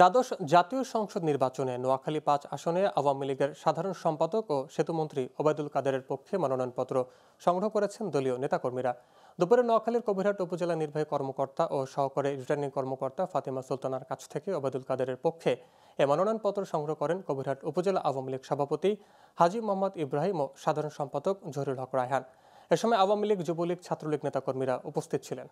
দ্বাদশ জাতীয় সংসদ নির্বাচনে নোয়াখালী পাঁচ আসনে আওয়ামী লীগের সাধারণ সম্পাদক ও সেতুমন্ত্রী ওবায়দুল কাদেরের পক্ষে মনোনয়নপত্র সংগ্রহ করেছেন দলীয় নেতাকর্মীরা দুপুরে নোয়াখালীর কবিরহাট উপজেলা নির্বাহী কর্মকর্তা ও সহকারী রিটার্নিং কর্মকর্তা ফাতেমা সুলতানার কাছ থেকে ওবায়দুল কাদেরের পক্ষে এ মনোনয়নপত্র সংগ্রহ করেন কবিরহাট উপজেলা আওয়ামী লীগ সভাপতি হাজি মোহাম্মদ ইব্রাহিম ও সাধারণ সম্পাদক জহরুল হক রায়হান এ সময় আওয়ামী লীগ যুবলীগ ছাত্রলীগ নেতাকর্মীরা উপস্থিত ছিলেন